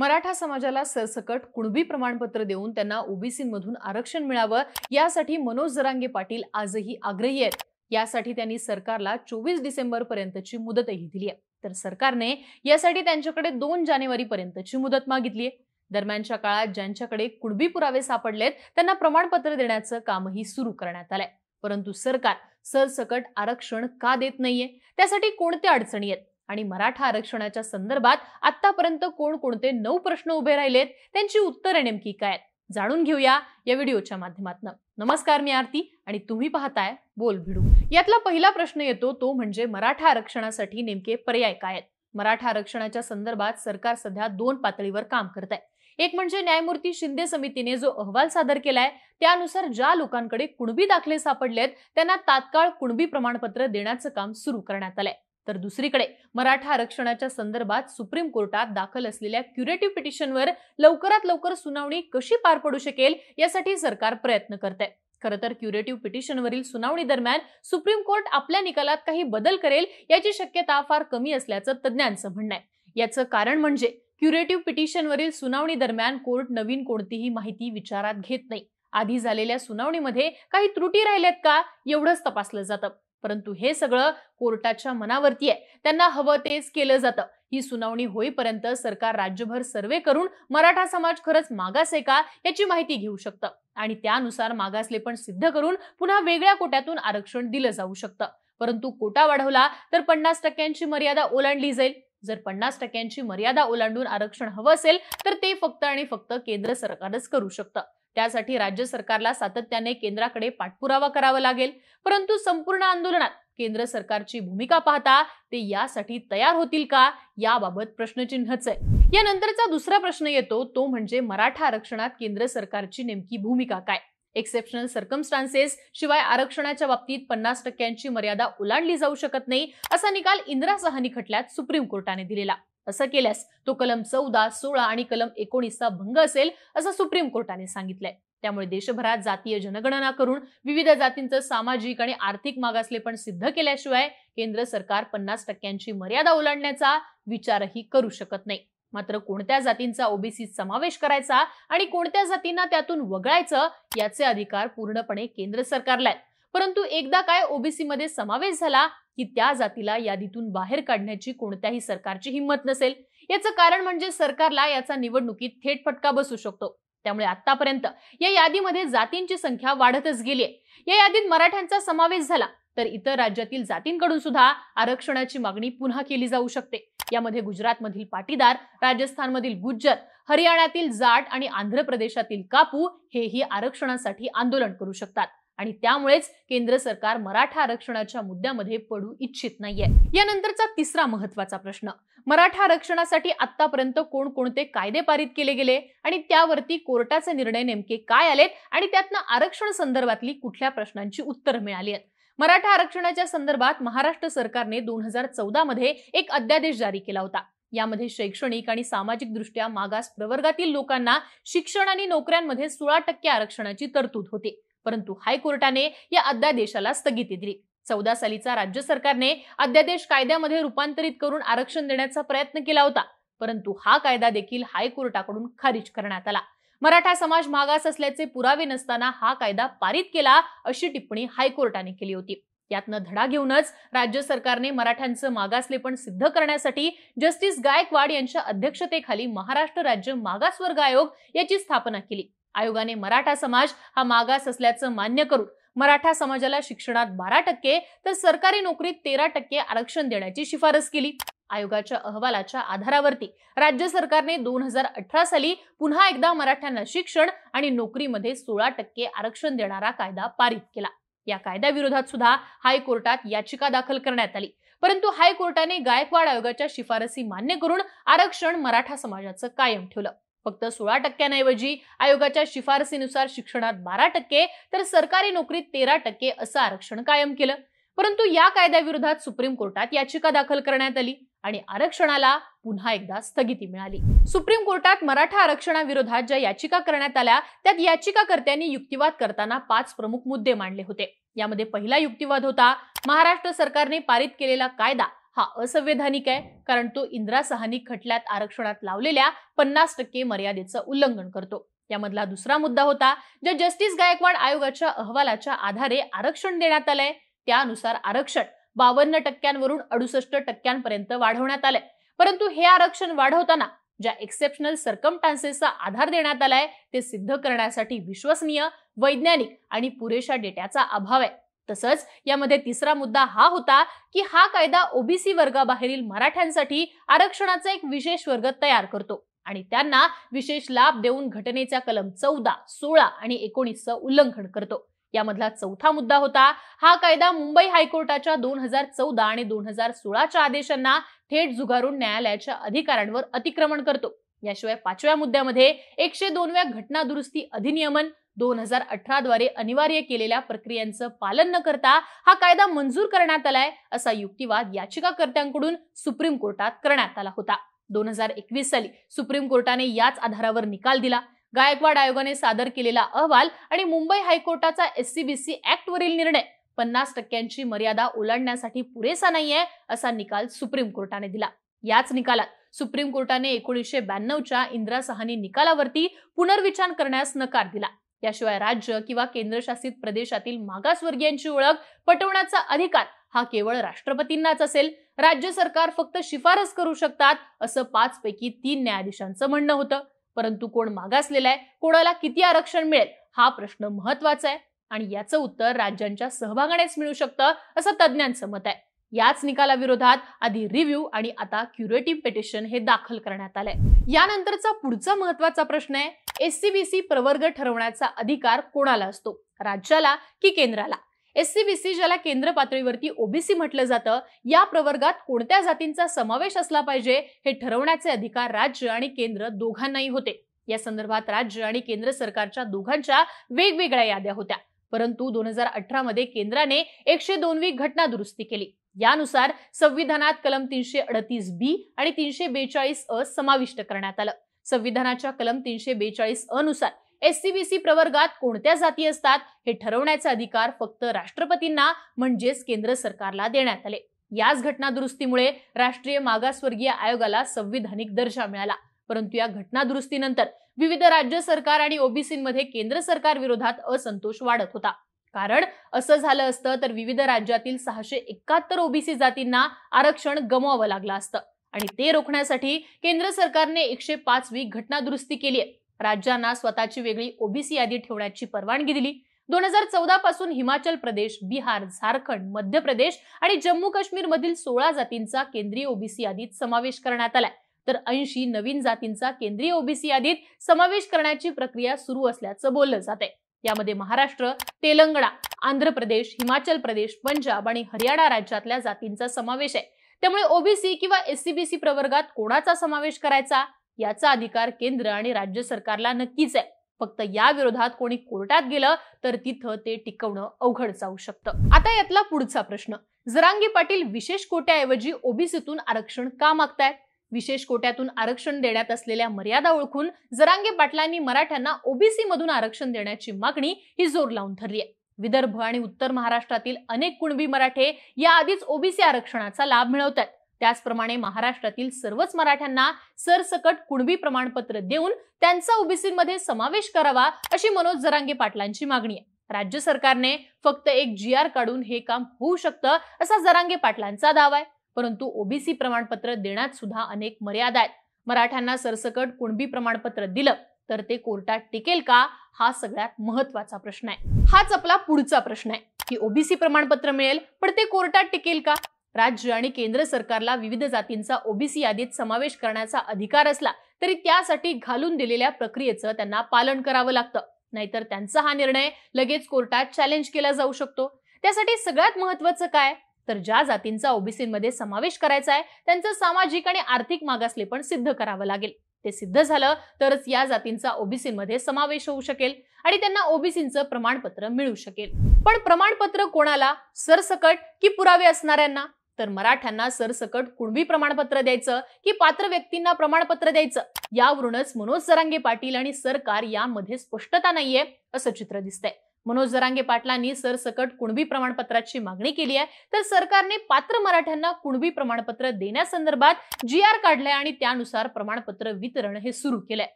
मराठा समाजाला सरसकट कुणबी प्रमाणपत्र देऊन त्यांना ओबीसीमधून आरक्षण मिळावं यासाठी मनोज जरांगे पाटील आजही आग्रही आहेत यासाठी त्यांनी सरकारला चोवीस पर्यंतची मुदतही दिली आहे तर सरकारने यासाठी त्यांच्याकडे दोन पर्यंतची मुदत मागितली आहे दरम्यानच्या काळात ज्यांच्याकडे कुणबी पुरावे सापडलेत त्यांना प्रमाणपत्र देण्याचं कामही सुरू करण्यात आलंय परंतु सरकार सरसकट आरक्षण का देत नाहीये त्यासाठी कोणत्या अडचणी आहेत आणि मराठा आरक्षणाच्या संदर्भात आतापर्यंत कोण कोणते नऊ प्रश्न उभे राहिलेत त्यांची उत्तरे नेमकी काय जाणून घेऊया या व्हिडिओच्या माध्यमातून नमस्कार मी आरती आणि तुम्ही पाहताय बोल भिडू यातला पहिला प्रश्न येतो तो म्हणजे मराठा आरक्षणासाठी नेमके पर्याय काय आहेत मराठा आरक्षणाच्या संदर्भात सरकार सध्या दोन पातळीवर काम करत आहे एक म्हणजे न्यायमूर्ती शिंदे समितीने जो अहवाल सादर केलाय त्यानुसार ज्या लोकांकडे कुणबी दाखले सापडलेत त्यांना तात्काळ कुणबी प्रमाणपत्र देण्याचं काम सुरू करण्यात आलंय तर दुसरीकडे मराठा आरक्षणाच्या संदर्भात सुप्रीम कोर्टात दाखल असलेल्या क्युरेटिव्ह पिटिशनवर लवकरात लवकर सुनावणी कशी पार पडू शकेल यासाठी सरकार प्रयत्न करते खरं तर क्युरेटिव्ह पिटिशनवरील सुनावणी दरम्यान सुप्रीम कोर्ट आपल्या निकालात काही बदल करेल याची शक्यता फार कमी असल्याचं तज्ज्ञांचं म्हणणं आहे याचं कारण म्हणजे क्युरेटिव्ह पिटिशनवरील सुनावणी दरम्यान कोर्ट नवीन कोणतीही माहिती विचारात घेत नाही आधी झालेल्या सुनावणीमध्ये काही त्रुटी राहिल्यात का एवढंच तपासलं जातं परंतु हे सगळं कोर्टाच्या मनावरती आहे त्यांना हवं तेच केलं जातं ही सुनावणी होईपर्यंत सरकार राज्यभर सर्वे करून मराठा समाज खरंच मागास आहे का याची माहिती घेऊ शकतं आणि त्यानुसार मागासले पण सिद्ध करून पुन्हा वेगळ्या कोट्यातून आरक्षण दिलं जाऊ शकतं परंतु कोटा वाढवला तर पन्नास टक्क्यांची मर्यादा ओलांडली जाईल जर पन्नास टक्क्यांची मर्यादा ओलांडून आरक्षण हवं असेल तर ते फक्त आणि फक्त केंद्र सरकारच करू शकतं त्यासाठी राज्य सरकारला सातत्याने केंद्राकडे पाठपुरावा करावा लागेल परंतु संपूर्ण आंदोलनात केंद्र सरकारची भूमिका पाहता ते यासाठी तयार होतील का याबाबत प्रश्नचिन्हच आहे यानंतरचा दुसरा प्रश्न येतो तो म्हणजे मराठा आरक्षणात केंद्र सरकारची नेमकी भूमिका काय एक्सेप्शनल सर्कमस्टान्सेस शिवाय आरक्षणाच्या बाबतीत पन्नास टक्क्यांची मर्यादा ओलांडली जाऊ शकत नाही असा निकाल इंदिरा सहानी खटल्यात सुप्रीम कोर्टाने दिलेला असं केल्यास तो कलम चौदा सोळा आणि कलम एकोणीसचा भंग असेल असं सुप्रीम कोर्टाने सांगितलंय त्यामुळे देशभरात जातीय जनगणना करून विविध जातींचं सामाजिक आणि आर्थिक मागासलेपण सिद्ध केल्याशिवाय केंद्र सरकार पन्नास टक्क्यांची मर्यादा ओलांडण्याचा विचारही करू शकत नाही मात्र कोणत्या जातींचा ओबीसीत समावेश करायचा आणि कोणत्या जातींना त्यातून वगळायचं याचे अधिकार पूर्णपणे केंद्र सरकारला आहेत परंतु एकदा काय ओबीसी मध्ये समावेश झाला की त्या जातीला यादीतून बाहेर काढण्याची कोणत्याही सरकारची हिंमत नसेल याचं कारण म्हणजे सरकारला याचा निवडणुकीत थेट फटका बसू शकतो त्यामुळे आतापर्यंत या यादीमध्ये जातींची संख्या वाढतच गेली आहे या यादीत मराठ्यांचा समावेश झाला तर इतर राज्यातील जातींकडून सुद्धा आरक्षणाची मागणी पुन्हा केली जाऊ शकते यामध्ये गुजरातमधील पाटीदार राजस्थानमधील गुज्जर हरियाणातील जाट आणि आंध्र प्रदेशातील कापू हेही आरक्षणासाठी आंदोलन करू शकतात आणि त्यामुळेच केंद्र सरकार मराठा आरक्षणाच्या मुद्द्यामध्ये पडू इच्छित नाहीये यानंतरचा तिसरा महत्वाचा प्रश्न मराठा आरक्षणासाठी आतापर्यंत कोणकोणते कायदे पारित केले गेले आणि त्यावरती कोर्टाचे निर्णय नेमके काय आलेत आणि त्यातनं आरक्षण संदर्भातली कुठल्या प्रश्नांची उत्तरं मिळाली आहेत मराठा आरक्षणाच्या संदर्भात महाराष्ट्र सरकारने दोन हजार चौदा मध्ये एक अध्यादेश जारी केला होता यामध्ये शैक्षणिक आणि सामाजिक दृष्ट्या मागास प्रवर्गातील लोकांना शिक्षण आणि नोकऱ्यांमध्ये सोळा टक्के आरक्षणाची तरतूद होती परंतु हायकोर्टाने या अध्यादेशाला स्थगिती दिली चौदा सालीचा राज्य सरकारने अध्यादेश कायद्यामध्ये रूपांतरित करून आरक्षण देण्याचा प्रयत्न केला होता परंतु हा कायदा देखील हायकोर्टाकडून खारिज करण्यात आला मराठा समाज मागास असल्याचे पुरावे नसताना हा कायदा पारित केला अशी टिप्पणी हायकोर्टाने केली होती यातनं धडा घेऊनच राज्य सरकारने मराठ्यांचं मागासलेपण सिद्ध करण्यासाठी जस्टिस गायकवाड यांच्या अध्यक्षतेखाली महाराष्ट्र राज्य मागासवर्ग आयोग याची स्थापना केली आयोगाने मराठा समाज हा मागास असल्याचं मान्य करून मराठा समाजाला शिक्षणात बारा टक्के तर सरकारी नोकरीत तेरा टक्के आरक्षण देण्याची शिफारस केली आयोगाच्या अहवालाच्या आधारावरती राज्य सरकारने दोन हजार अठरा साली पुन्हा एकदा मराठ्यांना शिक्षण आणि नोकरीमध्ये सोळा टक्के आरक्षण देणारा कायदा पारित केला या कायद्याविरोधात सुद्धा हायकोर्टात याचिका दाखल करण्यात आली परंतु हायकोर्टाने गायकवाड आयोगाच्या शिफारसी मान्य करून आरक्षण मराठा समाजाचं कायम ठेवलं फक्त सोळा टक्क्यांऐवजी आयोगाच्या शिफारसीनुसार शिक्षणात बारा टक्के तर सरकारी नोकरीत तेरा टक्के असं आरक्षण कायम केलं परंतु या कायद्याविरोधात सुप्रीम कोर्टात याचिका दाखल करण्यात आली आणि आरक्षणाला पुन्हा एकदा स्थगिती मिळाली सुप्रीम कोर्टात मराठा आरक्षणाविरोधात ज्या याचिका करण्यात आल्या त्यात याचिकाकर्त्यांनी युक्तिवाद करताना पाच प्रमुख मुद्दे मांडले होते यामध्ये पहिला युक्तिवाद होता महाराष्ट्र सरकारने पारित केलेला कायदा हा असंवैधानिक आहे कारण तो इंदिरा सहानी खटल्यात आरक्षणात लावलेल्या पन्नास टक्के मर्यादेचं उल्लंघन करतो यामधला दुसरा मुद्दा होता ज्या जस्टिस गायकवाड आयोगाच्या अहवालाच्या आधारे आरक्षण देण्यात आलंय त्यानुसार आरक्षण बावन्न टक्क्यांवरून अडुसष्ट टक्क्यांपर्यंत वाढवण्यात आलंय परंतु हे आरक्षण वाढवताना ज्या एक्सेप्शनल टान्सेसचा आधार देण्यात आलाय ते सिद्ध करण्यासाठी विश्वसनीय वैज्ञानिक आणि पुरेशा डेट्याचा अभाव आहे तसंच यामध्ये तिसरा मुद्दा हा होता की हा कायदा ओबीसी वर्गाबाहेरील मराठ्यांसाठी आरक्षणाचा एक विशेष वर्ग तयार करतो आणि त्यांना विशेष लाभ देऊन घटनेचा कलम चौदा सोळा आणि एकोणीसचं उल्लंघन करतो यामधला चौथा मुद्दा होता हा कायदा मुंबई हायकोर्टाच्या दोन हजार चौदा आणि दोन हजार सोळाच्या आदेशांना थेट जुगारून न्यायालयाच्या अधिकारांवर अतिक्रमण करतो याशिवाय पाचव्या मुद्द्यामध्ये एकशे दोनव्या घटना दुरुस्ती अधिनियमन दोन हजार अठराद्वारे अनिवार्य केलेल्या प्रक्रियांचं पालन न करता हा कायदा मंजूर करण्यात आलाय असा युक्तिवाद याचिकाकर्त्यांकडून सुप्रीम कोर्टात करण्यात आला होता दोन हजार एकवीस साली सुप्रीम कोर्टाने याच आधारावर निकाल दिला गायकवाड आयोगाने सादर केलेला अहवाल आणि मुंबई हायकोर्टाचा एससीबीसी ऍक्ट वरील निर्णय पन्नास टक्क्यांची मर्यादा ओलांडण्यासाठी पुरेसा नाहीये असा निकाल सुप्रीम कोर्टाने दिला याच निकालात सुप्रीम कोर्टाने एकोणीसशे ब्याण्णवच्या इंदिरा सहानी निकालावरती पुनर्विचार करण्यास नकार दिला याशिवाय राज्य किंवा केंद्रशासित प्रदेशातील मागासवर्गीयांची ओळख पटवण्याचा अधिकार हा केवळ राष्ट्रपतींनाच असेल राज्य सरकार फक्त शिफारस करू शकतात असं पाच पैकी तीन न्यायाधीशांचं म्हणणं होतं परंतु कोण मागासलेला आहे कोणाला किती आरक्षण मिळेल हा प्रश्न महत्वाचा आहे आणि याचं उत्तर राज्यांच्या सहभागानेच मिळू शकतं असं तज्ज्ञांचं मत आहे याच निकालाविरोधात आधी रिव्ह्यू आणि आता क्युरेटिव्ह पिटिशन हे दाखल करण्यात आलंय यानंतरचा पुढचा महत्वाचा प्रश्न आहे एससीबीसी प्रवर्ग ठरवण्याचा अधिकार कोणाला असतो राज्याला की केंद्राला एससीबीसी ज्याला केंद्र पातळीवरती ओबीसी म्हटलं जातं या प्रवर्गात कोणत्या जातींचा समावेश असला पाहिजे हे ठरवण्याचे अधिकार राज्य आणि केंद्र दोघांनाही होते या संदर्भात राज्य आणि केंद्र सरकारच्या दोघांच्या वेगवेगळ्या याद्या होत्या परंतु दोन हजार अठरा मध्ये केंद्राने एकशे दोनवी घटना दुरुस्ती केली यानुसार संविधानात कलम तीनशे अडतीस बी आणि तीनशे बेचाळीस अ समाविष्ट करण्यात आलं संविधानाच्या कलम तीनशे बेचाळीस अनुसार एससीबीसी प्रवर्गात कोणत्या जाती असतात हे ठरवण्याचा अधिकार फक्त राष्ट्रपतींना म्हणजेच केंद्र सरकारला देण्यात आले याच घटनादुरुस्तीमुळे राष्ट्रीय मागासवर्गीय आयोगाला संविधानिक दर्जा मिळाला परंतु या घटनादुरुस्तीनंतर विविध राज्य सरकार आणि ओबीसीमध्ये केंद्र सरकार विरोधात असंतोष वाढत होता कारण असं झालं असतं तर विविध राज्यातील सहाशे एकाहत्तर ओबीसी जातींना आरक्षण गमवावं लागलं असतं आणि ते रोखण्यासाठी केंद्र सरकारने एकशे पाच वी दुरुस्ती केली आहे राज्यांना स्वतःची वेगळी ओबीसी यादी ठेवण्याची परवानगी दिली दोन हजार चौदा पासून हिमाचल प्रदेश बिहार झारखंड मध्य प्रदेश आणि जम्मू काश्मीर मधील सोळा जातींचा केंद्रीय ओबीसी यादीत समावेश करण्यात आलाय तर ऐंशी नवीन जातींचा केंद्रीय ओबीसी यादीत समावेश करण्याची प्रक्रिया सुरू असल्याचं बोललं जात आहे यामध्ये महाराष्ट्र तेलंगणा आंध्र प्रदेश हिमाचल प्रदेश पंजाब आणि हरियाणा राज्यातल्या जातींचा समावेश आहे त्यामुळे ओबीसी किंवा एससीबीसी प्रवर्गात कोणाचा समावेश करायचा याचा अधिकार केंद्र आणि राज्य सरकारला नक्कीच आहे फक्त या विरोधात कोणी कोर्टात गेलं तर तिथं ते टिकवणं अवघड जाऊ शकतं आता यातला पुढचा प्रश्न जरांगी पाटील विशेष कोट्याऐवजी ओबीसीतून आरक्षण का मागतायत विशेष कोट्यातून आरक्षण देण्यात असलेल्या मर्यादा ओळखून जरांगे पाटलांनी मराठ्यांना ओबीसी मधून आरक्षण देण्याची मागणी ही जोर लावून ठरली आहे विदर्भ आणि उत्तर महाराष्ट्रातील अनेक कुणबी मराठे या आधीच ओबीसी आरक्षणाचा लाभ आहेत त्याचप्रमाणे महाराष्ट्रातील सर्वच मराठ्यांना सरसकट कुणबी प्रमाणपत्र देऊन त्यांचा ओबीसीमध्ये समावेश करावा अशी मनोज जरांगे पाटलांची मागणी आहे राज्य सरकारने फक्त एक जी आर काढून हे काम होऊ शकतं असा जरांगे पाटलांचा दावा आहे परंतु ओबीसी प्रमाणपत्र देण्यात सुद्धा अनेक मर्यादा आहेत मराठ्यांना सरसकट कुणबी प्रमाणपत्र दिलं तर ते कोर्टात टिकेल का हा सगळ्यात महत्वाचा प्रश्न आहे हाच आपला पुढचा प्रश्न आहे की ओबीसी प्रमाणपत्र मिळेल पण ते कोर्टात टिकेल का राज्य आणि केंद्र सरकारला विविध जातींचा ओबीसी यादीत समावेश करण्याचा अधिकार असला तरी त्यासाठी घालून दिलेल्या प्रक्रियेचं त्यांना पालन करावं लागतं नाहीतर त्यांचा हा निर्णय लगेच कोर्टात चॅलेंज केला जाऊ शकतो त्यासाठी सगळ्यात महत्वाचं काय तर ज्या जातींचा ओबीसीमध्ये समावेश करायचा आहे त्यांचं सामाजिक आणि आर्थिक मागासले पण सिद्ध करावं लागेल ते सिद्ध झालं तरच या जातींचा ओबीसीमध्ये समावेश होऊ शकेल आणि त्यांना ओबीसीचं प्रमाणपत्र मिळू शकेल पण प्रमाणपत्र कोणाला सरसकट की पुरावे असणाऱ्यांना तर मराठ्यांना सरसकट कुणबी प्रमाणपत्र द्यायचं की पात्र व्यक्तींना प्रमाणपत्र द्यायचं यावरूनच मनोज सरांगे पाटील आणि सरकार यामध्ये स्पष्टता नाहीये असं चित्र दिसतंय मनोज जरांगे पाटलांनी सरसकट कुणबी प्रमाणपत्राची मागणी केली आहे तर सरकारने पात्र मराठ्यांना कुणबी प्रमाणपत्र देण्यासंदर्भात जी आर काढलंय आणि त्यानुसार प्रमाणपत्र वितरण हे सुरू केलंय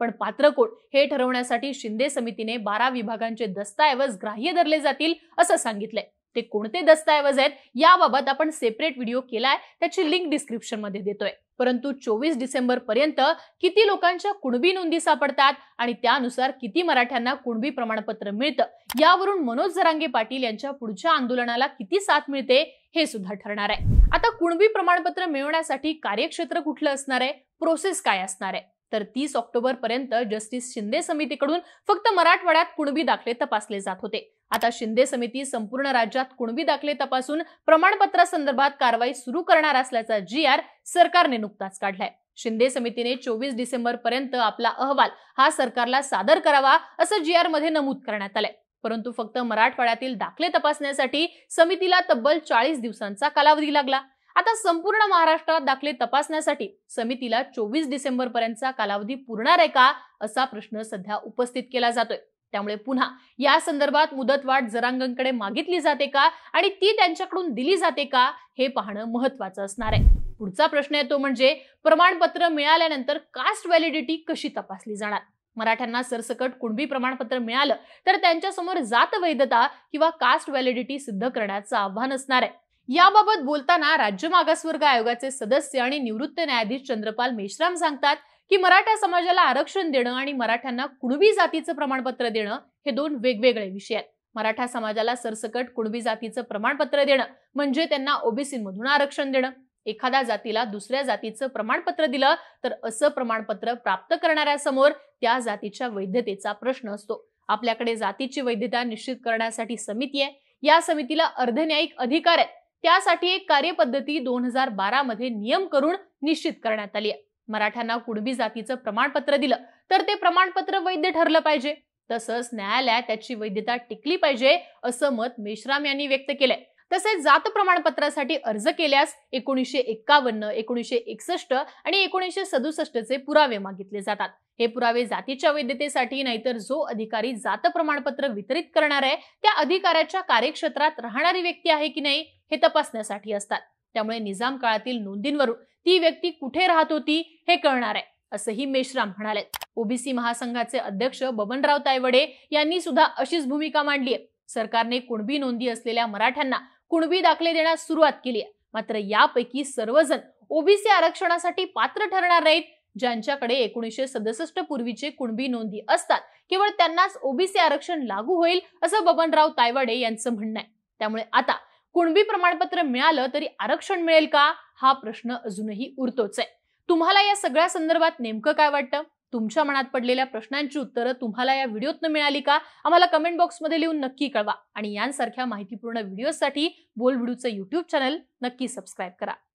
पण पात्र कोण हे ठरवण्यासाठी शिंदे समितीने बारा विभागांचे दस्ताऐवज ग्राह्य धरले जातील असं सांगितलंय ते कोणते दस्ताऐवज आहेत याबाबत आपण सेपरेट व्हिडिओ केलाय त्याची लिंक डिस्क्रिप्शन मध्ये देतोय परंतु चोवीस पर्यंत किती लोकांच्या कुणबी नोंदी सापडतात आणि त्यानुसार किती मराठ्यांना कुणबी प्रमाणपत्र मिळतं यावरून मनोज जरांगे पाटील यांच्या पुढच्या आंदोलनाला किती साथ मिळते हे सुद्धा ठरणार आहे आता कुणबी प्रमाणपत्र मिळवण्यासाठी कार्यक्षेत्र कुठलं असणार आहे प्रोसेस काय असणार आहे तर तीस ऑक्टोबर पर्यंत जस्टिस शिंदे समितीकडून फक्त मराठवाड्यात कुणबी दाखले तपासले जात होते आता शिंदे समिती संपूर्ण राज्यात कुणबी दाखले तपासून प्रमाणपत्रासंदर्भात कारवाई सुरू करणार असल्याचा जी आर सरकारने नुकताच काढलाय शिंदे समितीने चोवीस डिसेंबर पर्यंत आपला अहवाल हा सरकारला सादर करावा असं जी आर मध्ये नमूद करण्यात आलंय परंतु फक्त मराठवाड्यातील दाखले तपासण्यासाठी समितीला तब्बल चाळीस दिवसांचा कालावधी लागला आता संपूर्ण महाराष्ट्रात दाखले तपासण्यासाठी समितीला चोवीस डिसेंबर पर्यंतचा कालावधी पुरणार आहे का असा प्रश्न सध्या उपस्थित केला जातोय त्यामुळे पुन्हा या संदर्भात मुदतवाढ जरांगांकडे मागितली जाते का आणि ती त्यांच्याकडून दिली जाते का हे पाहणं महत्वाचं असणार आहे पुढचा प्रश्न येतो म्हणजे प्रमाणपत्र मिळाल्यानंतर कास्ट व्हॅलिडिटी कशी तपासली जाणार मराठ्यांना सरसकट कुणबी प्रमाणपत्र मिळालं तर त्यांच्यासमोर जात वैधता किंवा कास्ट व्हॅलिडिटी सिद्ध करण्याचं आव्हान असणार आहे याबाबत बोलताना राज्य मागासवर्ग आयोगाचे सदस्य आणि निवृत्त न्यायाधीश चंद्रपाल मेश्राम सांगतात की मराठा समाजाला आरक्षण देणं आणि मराठ्यांना कुणबी जातीचं प्रमाणपत्र देणं हे दोन वेगवेगळे विषय आहेत मराठा समाजाला सरसकट कुणबी जातीचं प्रमाणपत्र देणं म्हणजे त्यांना ओबीसीमधून आरक्षण देणं एखाद्या जातीला दुसऱ्या जातीचं प्रमाणपत्र दिलं तर असं प्रमाणपत्र प्राप्त करणाऱ्यासमोर त्या जातीच्या वैधतेचा प्रश्न असतो आपल्याकडे जातीची वैधता निश्चित करण्यासाठी समिती आहे या समितीला अर्धन्यायिक अधिकार आहेत त्यासाठी एक कार्यपद्धती दोन हजार बारामध्ये मध्ये नियम करून निश्चित करण्यात आली आहे मराठ्यांना कुणबी जातीचं प्रमाणपत्र दिलं तर ते प्रमाणपत्र वैध ठरलं पाहिजे तसंच न्यायालयात त्याची वैधता टिकली पाहिजे असं मत मेश्राम यांनी व्यक्त केलंय तसेच जात प्रमाणपत्रासाठी अर्ज केल्यास एकोणीसशे एक्कावन्न एकोणीसशे एकसष्ट आणि एकोणीसशे चे पुरावे मागितले जातात हे पुरावे जातीच्या वैधतेसाठी नाहीतर जो अधिकारी जात प्रमाणपत्र वितरित करणार आहे त्या अधिकाऱ्याच्या कार्यक्षेत्रात राहणारी व्यक्ती आहे की नाही हे तपासण्यासाठी असतात त्यामुळे निजाम काळातील नोंदींवरून ती व्यक्ती कुठे राहत होती हे कळणार आहे असंही मेश्राम म्हणाले ओबीसी महासंघाचे अध्यक्ष बबनराव तायवडे यांनी सुद्धा अशीच भूमिका मांडली आहे सरकारने कुणबी नोंदी असलेल्या मराठ्यांना कुणबी दाखले देण्यास सुरुवात केली आहे मात्र यापैकी सर्वजण ओबीसी आरक्षणासाठी पात्र ठरणार नाहीत ज्यांच्याकडे एकोणीसशे सदुसष्ट पूर्वीचे कुणबी नोंदी असतात केवळ त्यांनाच ओबीसी आरक्षण लागू होईल असं बबनराव तायवाडे यांचं म्हणणं आहे त्यामुळे आता कुणबी प्रमाणपत्र मिळालं तरी आरक्षण मिळेल का हा प्रश्न अजूनही उरतोच आहे तुम्हाला या सगळ्या संदर्भात नेमकं काय वाटतं तुमच्या मनात पडलेल्या प्रश्नांची उत्तरं तुम्हाला या व्हिडिओतनं मिळाली का आम्हाला कमेंट बॉक्समध्ये लिहून नक्की कळवा आणि यांसारख्या माहितीपूर्ण व्हिडिओसाठी बोल व्हिडिओचं यूट्यूब चॅनल नक्की सबस्क्राईब करा